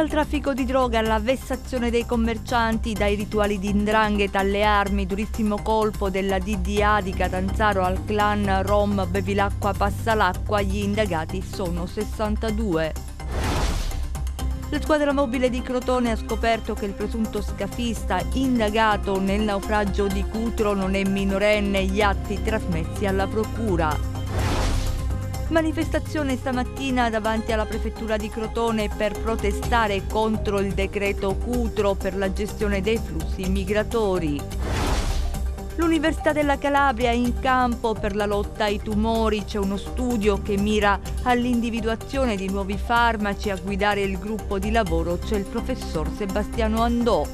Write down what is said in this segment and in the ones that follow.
dal traffico di droga alla vessazione dei commercianti, dai rituali di indrangheta alle armi, durissimo colpo della DDA di Catanzaro al clan Rom Bevi l'acqua Passa l'Acqua, gli indagati sono 62. La squadra mobile di Crotone ha scoperto che il presunto scafista indagato nel naufragio di Cutro non è minorenne gli atti trasmessi alla procura. Manifestazione stamattina davanti alla prefettura di Crotone per protestare contro il decreto Cutro per la gestione dei flussi migratori. L'Università della Calabria è in campo per la lotta ai tumori. C'è uno studio che mira all'individuazione di nuovi farmaci. A guidare il gruppo di lavoro c'è il professor Sebastiano Andò.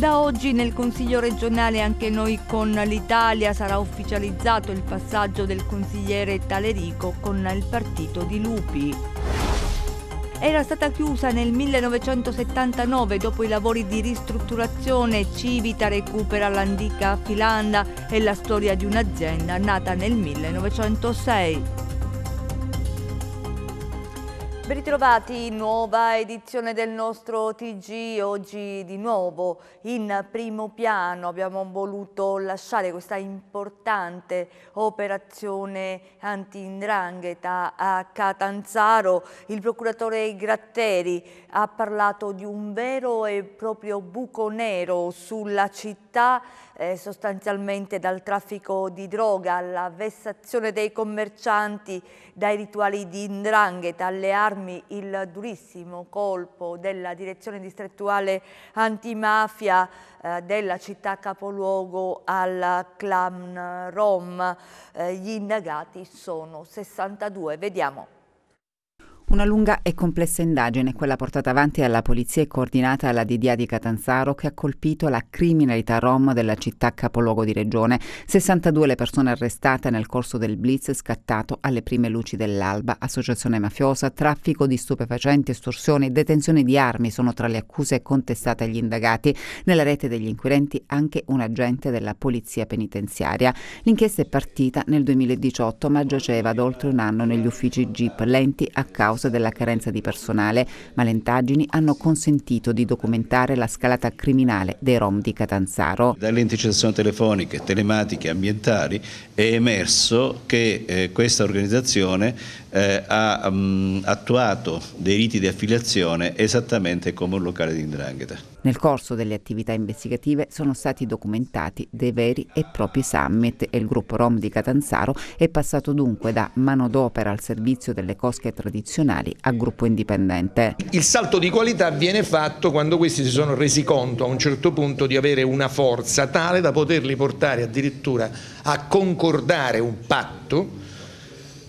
Da oggi nel Consiglio regionale anche noi con l'Italia sarà ufficializzato il passaggio del consigliere Talerico con il partito di Lupi. Era stata chiusa nel 1979 dopo i lavori di ristrutturazione Civita recupera l'antica Filanda e la storia di un'azienda nata nel 1906. Ben ritrovati, nuova edizione del nostro TG, oggi di nuovo in primo piano abbiamo voluto lasciare questa importante operazione anti-indrangheta a Catanzaro. Il procuratore Gratteri ha parlato di un vero e proprio buco nero sulla città città eh, sostanzialmente dal traffico di droga alla vessazione dei commercianti, dai rituali di indrangheta alle armi, il durissimo colpo della direzione distrettuale antimafia eh, della città capoluogo al clan Rom. Eh, gli indagati sono 62. Vediamo. Una lunga e complessa indagine, quella portata avanti dalla polizia e coordinata alla DDA di Catanzaro, che ha colpito la criminalità rom della città capoluogo di regione. 62 le persone arrestate nel corso del blitz scattato alle prime luci dell'alba. Associazione mafiosa, traffico di stupefacenti, estorsioni, detenzione di armi sono tra le accuse contestate agli indagati. Nella rete degli inquirenti anche un agente della polizia penitenziaria. L'inchiesta è partita nel 2018 ma giaceva da oltre un anno negli uffici GIP, lenti a causa causa della carenza di personale, ma le indagini hanno consentito di documentare la scalata criminale dei Rom di Catanzaro. Dalle intercettazioni telefoniche, telematiche, ambientali è emerso che eh, questa organizzazione eh, ha um, attuato dei riti di affiliazione esattamente come un locale di indrangheta. Nel corso delle attività investigative sono stati documentati dei veri e propri summit e il gruppo Rom di Catanzaro è passato dunque da manodopera al servizio delle cosche tradizionali a gruppo indipendente. Il salto di qualità viene fatto quando questi si sono resi conto a un certo punto di avere una forza tale da poterli portare addirittura a concordare un patto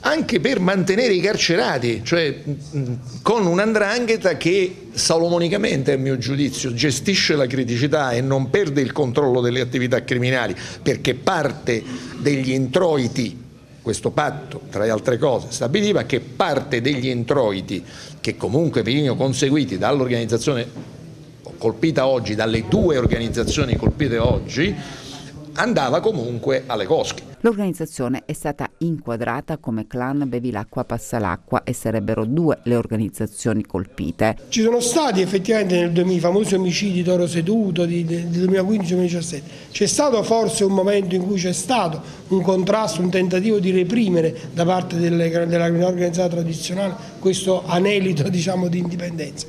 anche per mantenere i carcerati, cioè mm, con un'andrangheta che salomonicamente, a mio giudizio, gestisce la criticità e non perde il controllo delle attività criminali, perché parte degli introiti, questo patto, tra le altre cose, stabiliva che parte degli introiti che comunque venivano conseguiti dall'organizzazione colpita oggi, dalle due organizzazioni colpite oggi, andava comunque alle cosche. L'organizzazione è stata inquadrata come clan Bevi l'acqua passa l'acqua e sarebbero due le organizzazioni colpite. Ci sono stati effettivamente nel 2000 i famosi omicidi di Toro Seduto del 2015-2017, c'è stato forse un momento in cui c'è stato un contrasto, un tentativo di reprimere da parte delle, della criminalità organizzata tradizionale questo anelito diciamo, di indipendenza.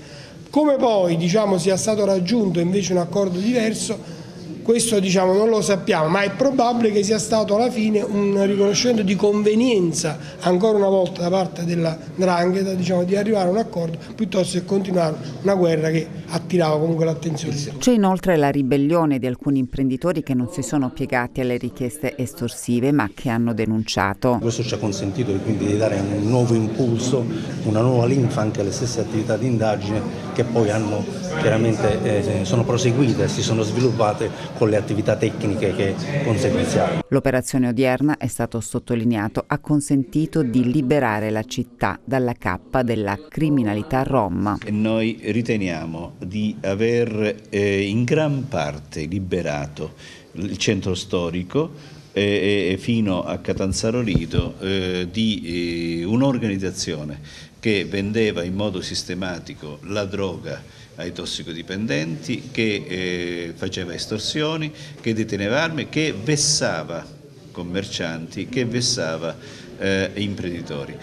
Come poi diciamo, sia stato raggiunto invece un accordo diverso, questo diciamo, non lo sappiamo, ma è probabile che sia stato alla fine un riconoscimento di convenienza ancora una volta da parte della Drangheta diciamo, di arrivare a un accordo piuttosto che continuare una guerra che attirava comunque l'attenzione. C'è inoltre la ribellione di alcuni imprenditori che non si sono piegati alle richieste estorsive ma che hanno denunciato. Questo ci ha consentito quindi di dare un nuovo impulso, una nuova linfa anche alle stesse attività di indagine che poi hanno, chiaramente eh, sono proseguite, si sono sviluppate con le attività tecniche che conseguenziali. L'operazione odierna, è stato sottolineato, ha consentito di liberare la città dalla cappa della criminalità rom. Noi riteniamo di aver eh, in gran parte liberato il centro storico eh, fino a Catanzaro Lido eh, di eh, un'organizzazione che vendeva in modo sistematico la droga ai tossicodipendenti, che eh, faceva estorsioni, che deteneva armi, che vessava commercianti, che vessava eh, imprenditori.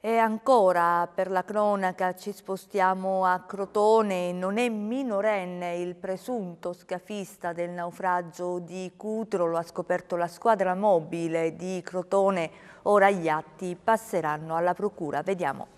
E ancora per la cronaca ci spostiamo a Crotone, non è minorenne il presunto scafista del naufragio di Cutro, lo ha scoperto la squadra mobile di Crotone, ora gli atti passeranno alla procura, vediamo.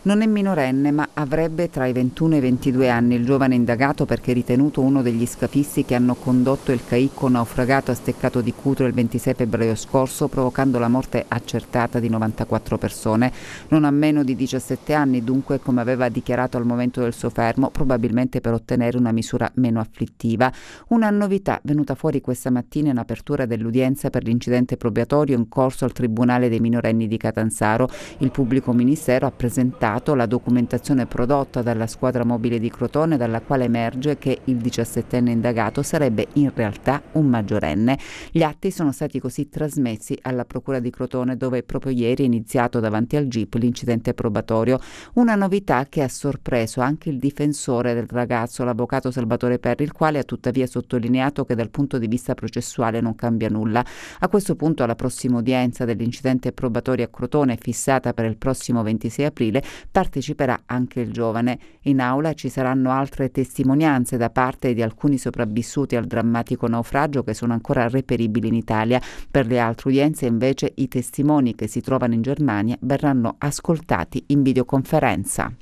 Non è minorenne, ma avrebbe tra i 21 e i 22 anni il giovane indagato perché ritenuto uno degli scafisti che hanno condotto il caicco naufragato a Steccato di Cutro il 26 febbraio scorso, provocando la morte accertata di 94 persone. Non ha meno di 17 anni, dunque, come aveva dichiarato al momento del suo fermo, probabilmente per ottenere una misura meno afflittiva. Una novità venuta fuori questa mattina in apertura dell'udienza per l'incidente probatorio in corso al Tribunale dei minorenni di Catanzaro. Il pubblico ministero ha presentato considerato la documentazione prodotta dalla squadra mobile di Crotone dalla quale emerge che il 17enne indagato sarebbe in realtà un maggiorenne. Gli atti sono stati così trasmessi alla procura di Crotone dove proprio ieri è iniziato davanti al GIP l'incidente probatorio, una novità che ha sorpreso anche il difensore del ragazzo, l'avvocato Salvatore Perri, il quale ha tuttavia sottolineato che dal punto di vista processuale non cambia nulla. A questo punto alla prossima udienza dell'incidente probatorio a Crotone fissata per il prossimo 26 aprile parteciperà anche il giovane. In aula ci saranno altre testimonianze da parte di alcuni sopravvissuti al drammatico naufragio che sono ancora reperibili in Italia. Per le altre udienze invece i testimoni che si trovano in Germania verranno ascoltati in videoconferenza.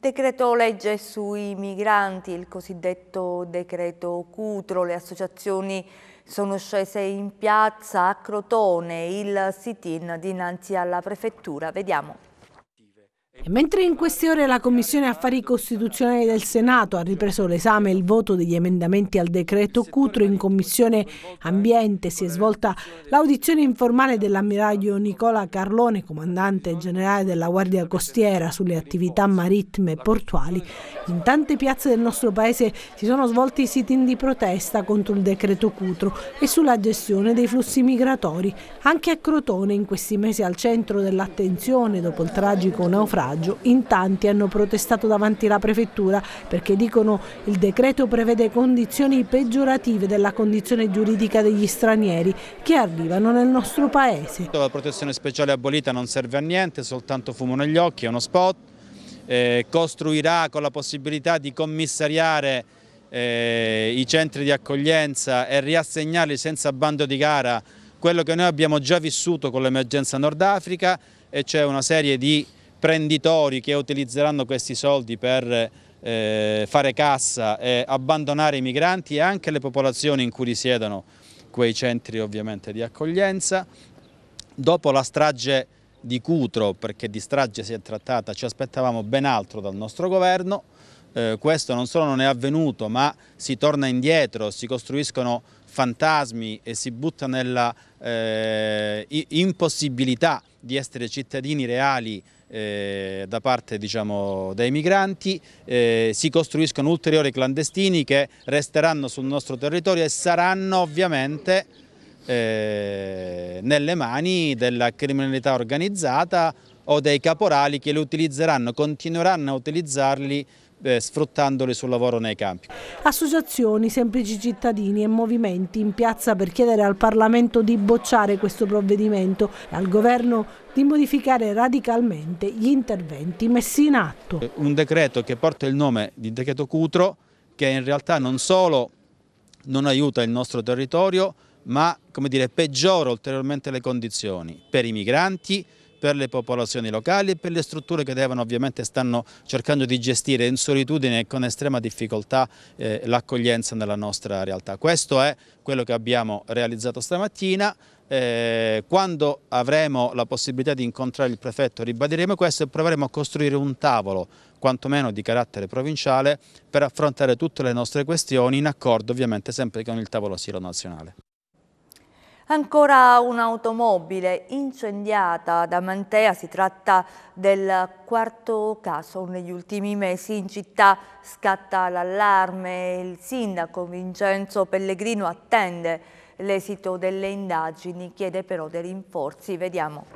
Decreto legge sui migranti, il cosiddetto decreto Cutro, le associazioni sono scese in piazza a Crotone il sit-in dinanzi alla prefettura. Vediamo. E mentre in queste ore la Commissione Affari Costituzionali del Senato ha ripreso l'esame e il voto degli emendamenti al decreto Cutro, in Commissione Ambiente si è svolta l'audizione informale dell'ammiraglio Nicola Carlone, comandante generale della Guardia Costiera, sulle attività marittime e portuali. In tante piazze del nostro paese si sono svolti sit-in di protesta contro il decreto Cutro e sulla gestione dei flussi migratori. Anche a Crotone in questi mesi al centro dell'attenzione dopo il tragico naufragio coraggio. In tanti hanno protestato davanti alla prefettura perché dicono il decreto prevede condizioni peggiorative della condizione giuridica degli stranieri che arrivano nel nostro paese. La protezione speciale abolita non serve a niente, soltanto fumo negli occhi, è uno spot. Eh, costruirà con la possibilità di commissariare eh, i centri di accoglienza e riassegnarli senza bando di gara quello che noi abbiamo già vissuto con l'emergenza Nord Africa e c'è una serie di imprenditori che utilizzeranno questi soldi per eh, fare cassa e abbandonare i migranti e anche le popolazioni in cui risiedono quei centri ovviamente di accoglienza. Dopo la strage di Cutro, perché di strage si è trattata, ci aspettavamo ben altro dal nostro governo, eh, questo non solo non è avvenuto ma si torna indietro, si costruiscono fantasmi e si butta nella eh, impossibilità di essere cittadini reali eh, da parte diciamo, dei migranti, eh, si costruiscono ulteriori clandestini che resteranno sul nostro territorio e saranno ovviamente eh, nelle mani della criminalità organizzata o dei caporali che li utilizzeranno, continueranno a utilizzarli eh, sfruttandole sul lavoro nei campi. Associazioni, semplici cittadini e movimenti in piazza per chiedere al Parlamento di bocciare questo provvedimento e al Governo di modificare radicalmente gli interventi messi in atto. Eh, un decreto che porta il nome di decreto Cutro che in realtà non solo non aiuta il nostro territorio ma come dire, peggiora ulteriormente le condizioni per i migranti, per le popolazioni locali e per le strutture che devono ovviamente stanno cercando di gestire in solitudine e con estrema difficoltà eh, l'accoglienza nella nostra realtà. Questo è quello che abbiamo realizzato stamattina. Eh, quando avremo la possibilità di incontrare il prefetto ribadiremo questo e proveremo a costruire un tavolo quantomeno di carattere provinciale per affrontare tutte le nostre questioni in accordo ovviamente sempre con il tavolo silo nazionale. Ancora un'automobile incendiata da Mantea, si tratta del quarto caso negli ultimi mesi in città, scatta l'allarme, il sindaco Vincenzo Pellegrino attende l'esito delle indagini, chiede però dei rinforzi, vediamo.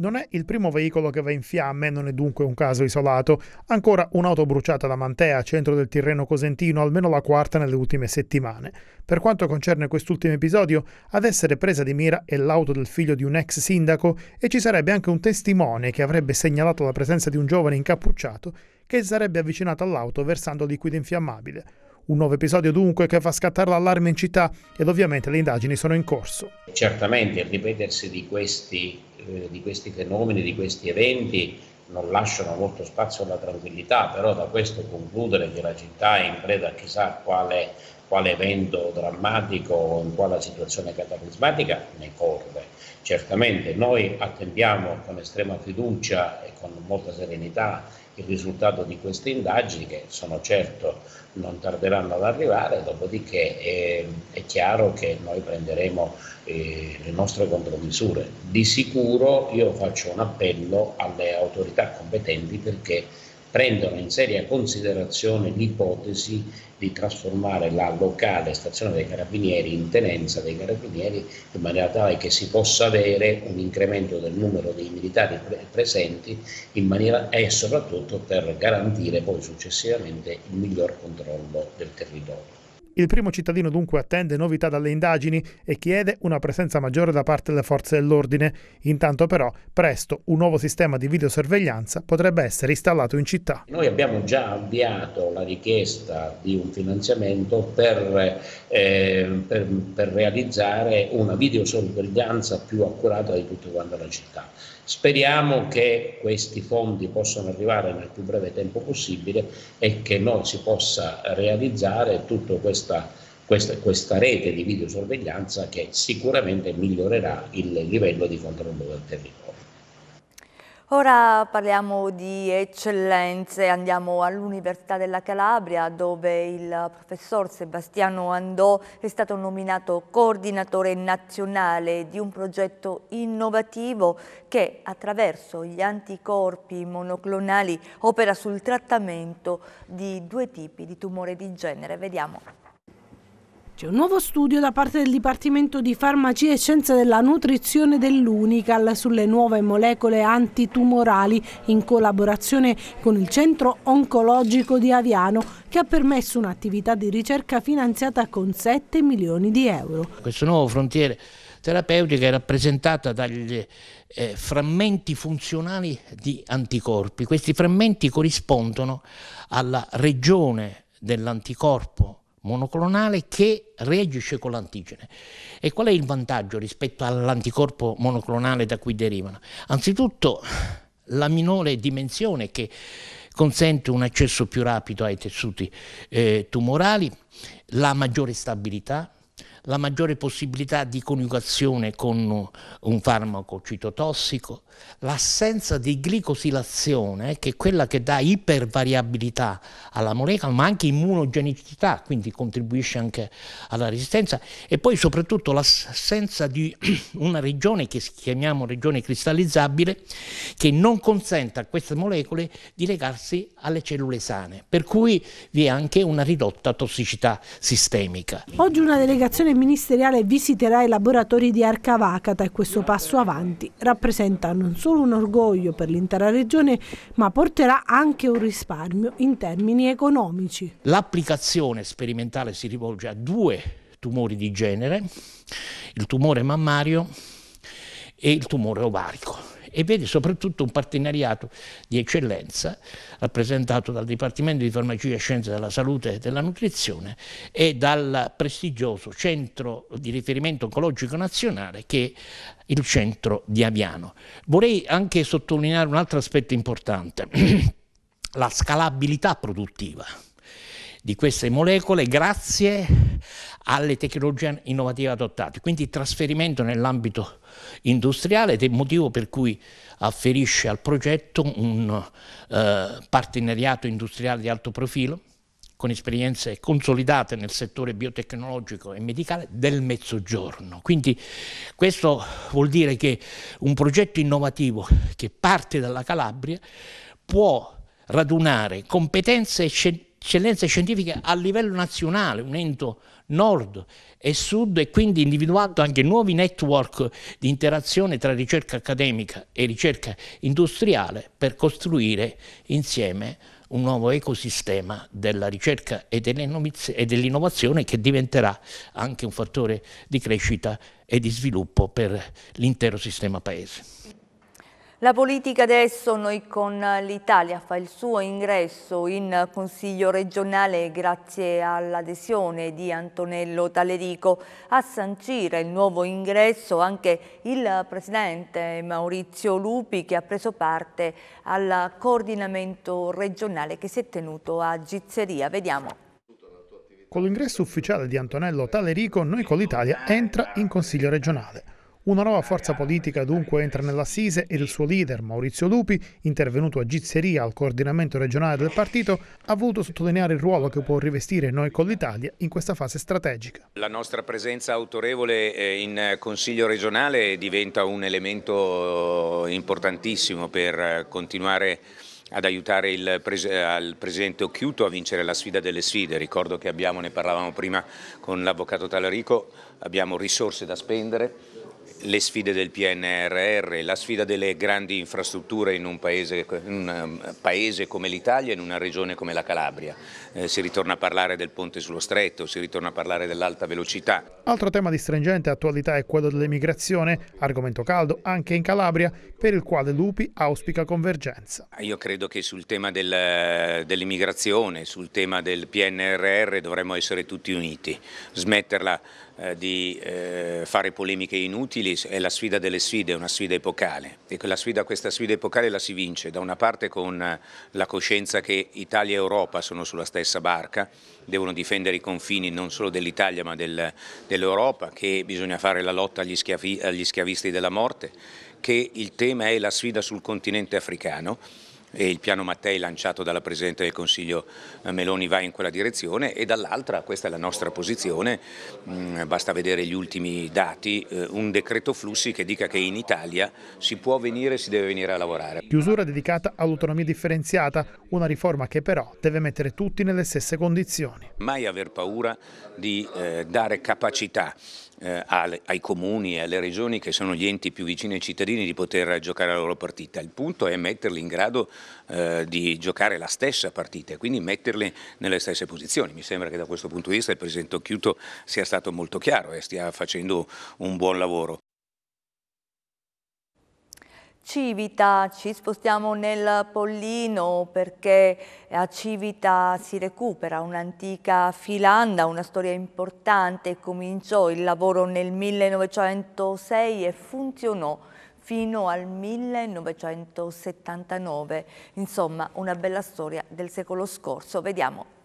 Non è il primo veicolo che va in fiamme, non è dunque un caso isolato. Ancora un'auto bruciata da Mantea, centro del Tirreno Cosentino, almeno la quarta nelle ultime settimane. Per quanto concerne quest'ultimo episodio, ad essere presa di mira è l'auto del figlio di un ex sindaco e ci sarebbe anche un testimone che avrebbe segnalato la presenza di un giovane incappucciato che sarebbe avvicinato all'auto versando liquido infiammabile. Un nuovo episodio dunque che fa scattare l'allarme in città ed ovviamente le indagini sono in corso. Certamente il ripetersi di questi, eh, di questi fenomeni, di questi eventi, non lasciano molto spazio alla tranquillità, però da questo concludere che la città è in preda a chissà quale, quale evento drammatico o in quale situazione cataclismatica ne corre. Certamente noi attendiamo con estrema fiducia e con molta serenità il risultato di queste indagini che sono certo non tarderanno ad arrivare, dopodiché è, ehm, è chiaro che noi prenderemo eh, le nostre contromisure. Di sicuro io faccio un appello alle autorità competenti perché prendono in seria considerazione l'ipotesi di trasformare la locale stazione dei carabinieri in tenenza dei carabinieri in maniera tale che si possa avere un incremento del numero dei militari pre presenti maniera, e soprattutto per garantire poi successivamente il miglior controllo del territorio. Il primo cittadino dunque attende novità dalle indagini e chiede una presenza maggiore da parte delle forze dell'ordine. Intanto però presto un nuovo sistema di videosorveglianza potrebbe essere installato in città. Noi abbiamo già avviato la richiesta di un finanziamento per, eh, per, per realizzare una videosorveglianza più accurata di tutta la città. Speriamo che questi fondi possano arrivare nel più breve tempo possibile e che noi si possa realizzare tutta questa, questa, questa rete di videosorveglianza che sicuramente migliorerà il livello di controllo del territorio. Ora parliamo di eccellenze, andiamo all'Università della Calabria dove il professor Sebastiano Andò è stato nominato coordinatore nazionale di un progetto innovativo che attraverso gli anticorpi monoclonali opera sul trattamento di due tipi di tumore di genere. Vediamo. C'è un nuovo studio da parte del Dipartimento di Farmacia e Scienze della Nutrizione dell'Unical sulle nuove molecole antitumorali in collaborazione con il Centro Oncologico di Aviano che ha permesso un'attività di ricerca finanziata con 7 milioni di euro. Questo nuovo frontiere terapeutica è rappresentata dagli eh, frammenti funzionali di anticorpi. Questi frammenti corrispondono alla regione dell'anticorpo monoclonale che reagisce con l'antigene. E qual è il vantaggio rispetto all'anticorpo monoclonale da cui derivano? Anzitutto la minore dimensione che consente un accesso più rapido ai tessuti eh, tumorali, la maggiore stabilità, la maggiore possibilità di coniugazione con un farmaco citotossico, l'assenza di glicosilazione, che è quella che dà ipervariabilità alla molecola, ma anche immunogenicità, quindi contribuisce anche alla resistenza, e poi soprattutto l'assenza di una regione che chiamiamo regione cristallizzabile, che non consente a queste molecole di legarsi alle cellule sane, per cui vi è anche una ridotta tossicità sistemica. Oggi una delegazione delegazione ministeriale visiterà i laboratori di Arcavacata e questo passo avanti rappresenta non solo un orgoglio per l'intera regione, ma porterà anche un risparmio in termini economici. L'applicazione sperimentale si rivolge a due tumori di genere, il tumore mammario e il tumore ovarico e vede soprattutto un partenariato di eccellenza rappresentato dal Dipartimento di Farmacia e Scienze della Salute e della Nutrizione e dal prestigioso Centro di Riferimento Oncologico Nazionale che è il centro di Aviano. Vorrei anche sottolineare un altro aspetto importante, la scalabilità produttiva di queste molecole grazie alle tecnologie innovative adottate, quindi il trasferimento nell'ambito industriale ed è il motivo per cui afferisce al progetto un eh, partenariato industriale di alto profilo con esperienze consolidate nel settore biotecnologico e medicale del mezzogiorno. Quindi questo vuol dire che un progetto innovativo che parte dalla Calabria può radunare competenze e eccellenze scientifiche a livello nazionale, unendo nord e sud e quindi individuando anche nuovi network di interazione tra ricerca accademica e ricerca industriale per costruire insieme un nuovo ecosistema della ricerca e dell'innovazione che diventerà anche un fattore di crescita e di sviluppo per l'intero sistema paese. La politica adesso, noi con l'Italia, fa il suo ingresso in Consiglio regionale grazie all'adesione di Antonello Talerico. A sancire il nuovo ingresso anche il Presidente Maurizio Lupi che ha preso parte al coordinamento regionale che si è tenuto a Gizzeria. Vediamo. Con l'ingresso ufficiale di Antonello Talerico, Noi con l'Italia entra in Consiglio regionale. Una nuova forza politica dunque entra nell'assise e il suo leader, Maurizio Lupi, intervenuto a Gizzeria al coordinamento regionale del partito, ha voluto sottolineare il ruolo che può rivestire noi con l'Italia in questa fase strategica. La nostra presenza autorevole eh, in Consiglio regionale diventa un elemento eh, importantissimo per eh, continuare ad aiutare il pres al Presidente Occhiuto a vincere la sfida delle sfide. Ricordo che abbiamo, ne parlavamo prima con l'Avvocato Talarico, abbiamo risorse da spendere, le sfide del PNRR, la sfida delle grandi infrastrutture in un paese, in un um, paese come l'Italia, in una regione come la Calabria. Eh, si ritorna a parlare del ponte sullo stretto, si ritorna a parlare dell'alta velocità. Altro tema di stringente attualità è quello dell'emigrazione, argomento caldo anche in Calabria, per il quale l'UPI auspica convergenza. Io credo che sul tema del, eh, dell'immigrazione, sul tema del PNRR dovremmo essere tutti uniti, smetterla eh, di eh, fare polemiche inutili è la sfida delle sfide, è una sfida epocale e sfida, questa sfida epocale la si vince da una parte con la coscienza che Italia e Europa sono sulla stessa barca, devono difendere i confini non solo dell'Italia ma del, dell'Europa, che bisogna fare la lotta agli, schiavi, agli schiavisti della morte, che il tema è la sfida sul continente africano e il piano Mattei lanciato dalla Presidente del Consiglio eh, Meloni va in quella direzione e dall'altra, questa è la nostra posizione, mm, basta vedere gli ultimi dati, eh, un decreto flussi che dica che in Italia si può venire e si deve venire a lavorare. Chiusura dedicata all'autonomia differenziata, una riforma che però deve mettere tutti nelle stesse condizioni. Mai aver paura di eh, dare capacità eh, ai comuni e alle regioni che sono gli enti più vicini ai cittadini di poter giocare la loro partita. Il punto è metterli in grado eh, di giocare la stessa partita e quindi metterli nelle stesse posizioni. Mi sembra che da questo punto di vista il Presidente Occhiuto sia stato molto chiaro e stia facendo un buon lavoro. Civita, ci spostiamo nel Pollino perché a Civita si recupera un'antica filanda, una storia importante. Cominciò il lavoro nel 1906 e funzionò fino al 1979. Insomma, una bella storia del secolo scorso. Vediamo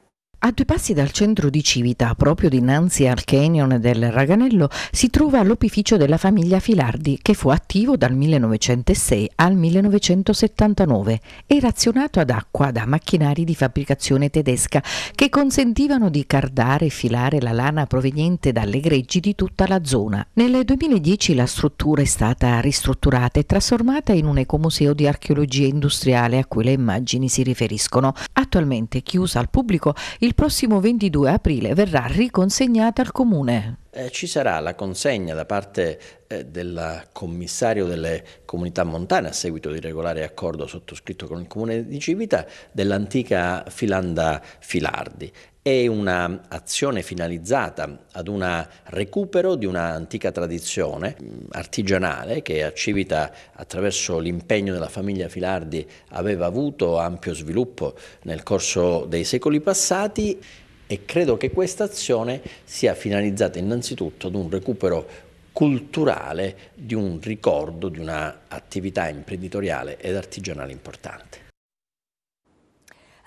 a due passi dal centro di Civita, proprio dinanzi al canyon del Raganello, si trova l'opificio della famiglia Filardi, che fu attivo dal 1906 al 1979 e razionato ad acqua da macchinari di fabbricazione tedesca che consentivano di cardare e filare la lana proveniente dalle greggi di tutta la zona. Nel 2010 la struttura è stata ristrutturata e trasformata in un ecomuseo di archeologia industriale a cui le immagini si riferiscono. Attualmente chiusa al pubblico, il prossimo 22 aprile verrà riconsegnata al Comune. Eh, ci sarà la consegna da parte eh, del commissario delle comunità montane a seguito di regolare accordo sottoscritto con il comune di Civita dell'antica filanda Filardi è un'azione finalizzata ad un recupero di un'antica tradizione mm, artigianale che a Civita attraverso l'impegno della famiglia Filardi aveva avuto ampio sviluppo nel corso dei secoli passati e credo che questa azione sia finalizzata innanzitutto ad un recupero culturale di un ricordo di un'attività imprenditoriale ed artigianale importante.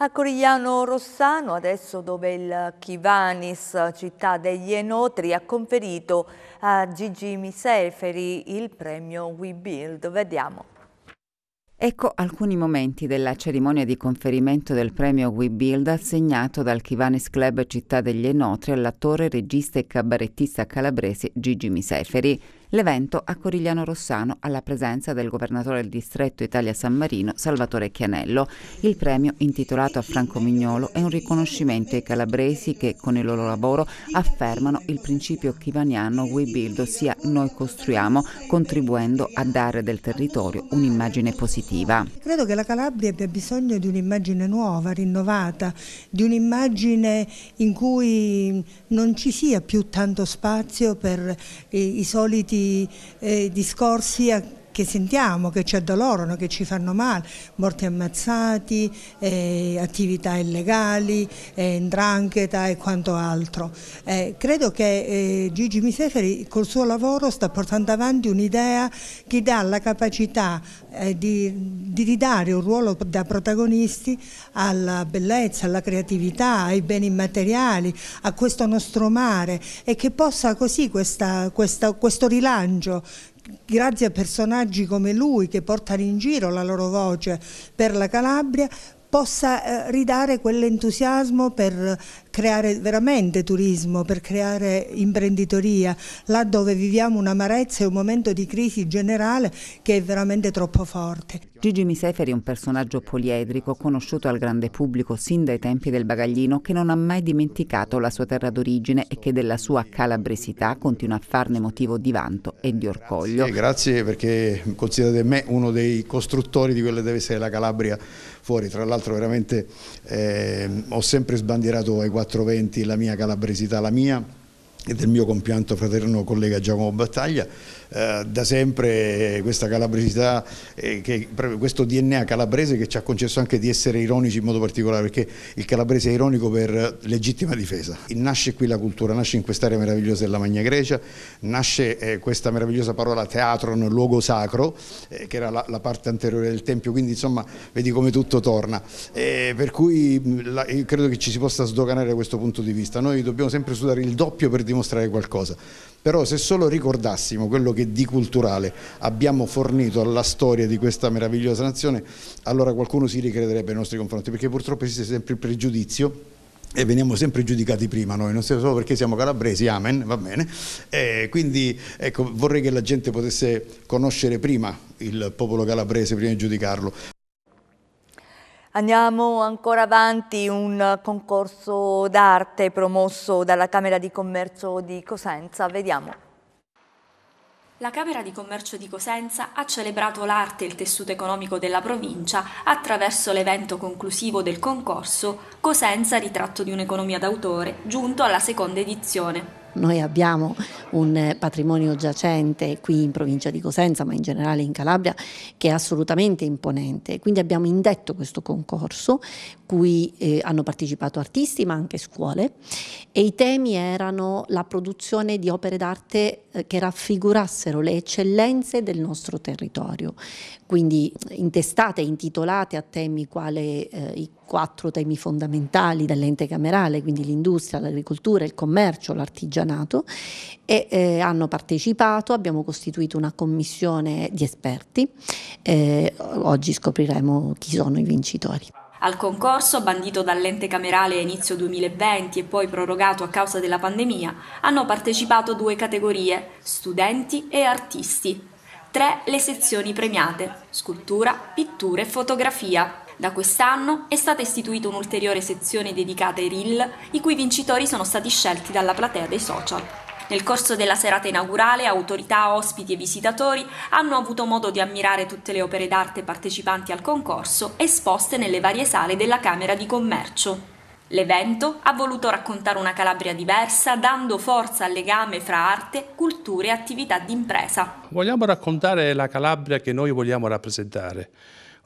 A Corigliano Rossano, adesso dove il Chivanis, città degli enotri, ha conferito a Gigi Miseferi il premio We Build. Vediamo. Ecco alcuni momenti della cerimonia di conferimento del premio We Build assegnato dal Kivanis Club Città degli Enotri all'attore, regista e cabarettista calabrese Gigi Miseferi. L'evento a Corigliano Rossano alla presenza del governatore del distretto Italia San Marino Salvatore Chianello. Il premio intitolato a Franco Mignolo è un riconoscimento ai calabresi che con il loro lavoro affermano il principio chivaniano We Build, ossia noi costruiamo, contribuendo a dare del territorio un'immagine positiva. Credo che la Calabria abbia bisogno di un'immagine nuova, rinnovata, di un'immagine in cui non ci sia più tanto spazio per eh, i soliti questi eh, discorsi che sentiamo, che ci addolorano, che ci fanno male, morti ammazzati, eh, attività illegali, eh, e quanto altro. Eh, credo che eh, Gigi Miseferi col suo lavoro sta portando avanti un'idea che dà la capacità eh, di, di ridare un ruolo da protagonisti alla bellezza, alla creatività, ai beni immateriali, a questo nostro mare e che possa così questa, questa, questo rilancio grazie a personaggi come lui che portano in giro la loro voce per la Calabria possa eh, ridare quell'entusiasmo per creare veramente turismo, per creare imprenditoria, là dove viviamo un'amarezza e un momento di crisi generale che è veramente troppo forte. Gigi Miseferi è un personaggio poliedrico conosciuto al grande pubblico sin dai tempi del bagaglino che non ha mai dimenticato la sua terra d'origine e che della sua calabresità continua a farne motivo di vanto e di orgoglio. Grazie, grazie perché considerate me uno dei costruttori di quella che deve essere la Calabria fuori, tra l'altro veramente eh, ho sempre sbandierato ai quattro 420 la mia calabresità, la mia e del mio compianto fraterno collega Giacomo Battaglia eh, da sempre questa calabresità, eh, che, questo DNA calabrese che ci ha concesso anche di essere ironici in modo particolare, perché il calabrese è ironico per legittima difesa. Nasce qui la cultura, nasce in quest'area meravigliosa della Magna Grecia, nasce eh, questa meravigliosa parola teatron, luogo sacro, eh, che era la, la, parte anteriore del Tempio, quindi insomma vedi come tutto torna. Eh, per cui la, credo che ci si possa sdoganare da questo punto di vista. Noi dobbiamo sempre sudare il doppio per dimostrare qualcosa però se solo ricordassimo quello che di culturale abbiamo fornito alla storia di questa meravigliosa nazione, allora qualcuno si ricrederebbe nei nostri confronti, perché purtroppo esiste sempre il pregiudizio e veniamo sempre giudicati prima noi, non solo perché siamo calabresi, amen, va bene, e quindi ecco, vorrei che la gente potesse conoscere prima il popolo calabrese, prima di giudicarlo. Andiamo ancora avanti, un concorso d'arte promosso dalla Camera di Commercio di Cosenza, vediamo. La Camera di Commercio di Cosenza ha celebrato l'arte e il tessuto economico della provincia attraverso l'evento conclusivo del concorso Cosenza ritratto di un'economia d'autore, giunto alla seconda edizione. Noi abbiamo un eh, patrimonio giacente qui in provincia di Cosenza, ma in generale in Calabria, che è assolutamente imponente. Quindi abbiamo indetto questo concorso, cui eh, hanno partecipato artisti, ma anche scuole, e i temi erano la produzione di opere d'arte eh, che raffigurassero le eccellenze del nostro territorio quindi intestate, e intitolate a temi quali eh, i quattro temi fondamentali dell'ente camerale, quindi l'industria, l'agricoltura, il commercio, l'artigianato, e eh, hanno partecipato, abbiamo costituito una commissione di esperti, eh, oggi scopriremo chi sono i vincitori. Al concorso, bandito dall'ente camerale a inizio 2020 e poi prorogato a causa della pandemia, hanno partecipato due categorie, studenti e artisti tre le sezioni premiate, scultura, pittura e fotografia. Da quest'anno è stata istituita un'ulteriore sezione dedicata ai reel, i cui vincitori sono stati scelti dalla platea dei social. Nel corso della serata inaugurale autorità, ospiti e visitatori hanno avuto modo di ammirare tutte le opere d'arte partecipanti al concorso esposte nelle varie sale della Camera di Commercio. L'evento ha voluto raccontare una Calabria diversa, dando forza al legame fra arte, cultura e attività d'impresa. Vogliamo raccontare la Calabria che noi vogliamo rappresentare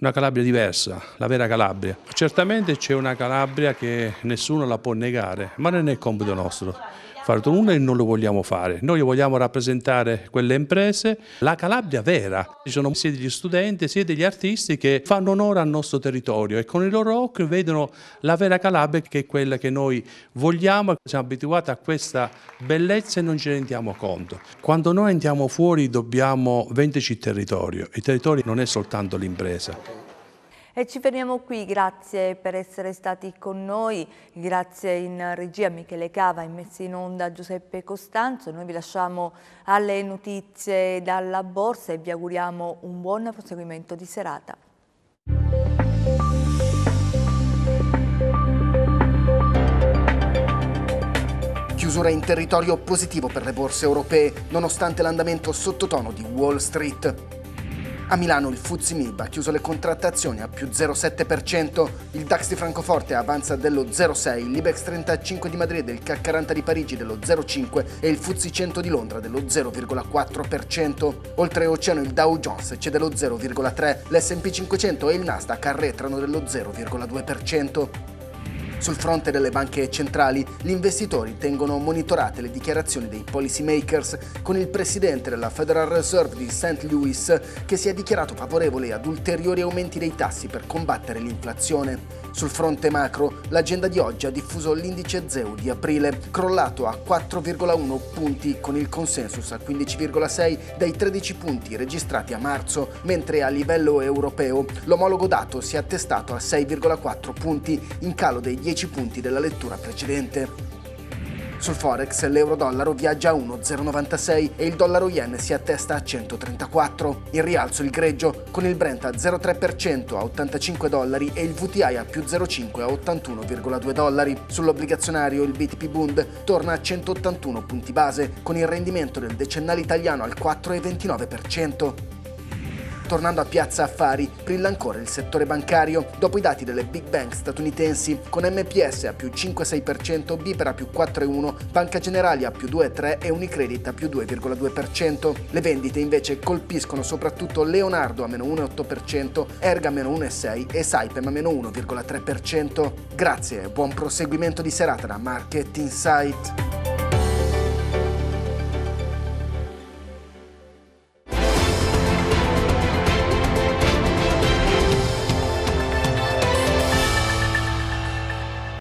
una Calabria diversa, la vera Calabria. Certamente c'è una Calabria che nessuno la può negare, ma non è compito nostro fare nulla e non lo vogliamo fare. Noi vogliamo rappresentare quelle imprese, la Calabria vera. Ci sono sia degli studenti sia degli artisti che fanno onore al nostro territorio e con i loro occhi vedono la vera Calabria che è quella che noi vogliamo. Siamo abituati a questa bellezza e non ci rendiamo conto. Quando noi andiamo fuori dobbiamo venderci il territorio. Il territorio non è soltanto l'impresa. E ci fermiamo qui, grazie per essere stati con noi, grazie in regia Michele Cava, in messa in onda Giuseppe Costanzo. Noi vi lasciamo alle notizie dalla borsa e vi auguriamo un buon proseguimento di serata. chiusura in territorio positivo per le borse europee, nonostante l'andamento sottotono di Wall Street. A Milano il Fuzzi Mib ha chiuso le contrattazioni a più 0,7%, il DAX di Francoforte avanza dello 0,6%, l'Ibex 35 di Madrid, il CAC 40 di Parigi dello 0,5% e il Fuzzi 100 di Londra dello 0,4%. Oltre oceano il Dow Jones cede lo 0,3%, l'S&P 500 e il Nasdaq arretrano dello 0,2%. Sul fronte delle banche centrali, gli investitori tengono monitorate le dichiarazioni dei policy makers con il presidente della Federal Reserve di St. Louis che si è dichiarato favorevole ad ulteriori aumenti dei tassi per combattere l'inflazione. Sul fronte macro, l'agenda di oggi ha diffuso l'indice ZEU di aprile, crollato a 4,1 punti con il consensus a 15,6 dai 13 punti registrati a marzo, mentre a livello europeo l'omologo dato si è attestato a 6,4 punti, in calo dei 10 punti della lettura precedente. Sul Forex l'euro-dollaro viaggia a 1,096 e il dollaro-yen si attesta a 134. In rialzo il greggio, con il Brent a 0,3% a 85 dollari e il VTI a più 0,5 a 81,2 dollari. Sull'obbligazionario il BTP Bund torna a 181 punti base, con il rendimento del decennale italiano al 4,29%. Tornando a Piazza Affari, brilla ancora il settore bancario. Dopo i dati delle big bank statunitensi, con MPS a più 5,6%, Bipera a più 4,1%, Banca Generali a più 2,3% e Unicredit a più 2,2%. Le vendite invece colpiscono soprattutto Leonardo a meno 1,8%, Erga a meno 1,6% e Saipem a meno 1,3%. Grazie e buon proseguimento di serata da Market Insight.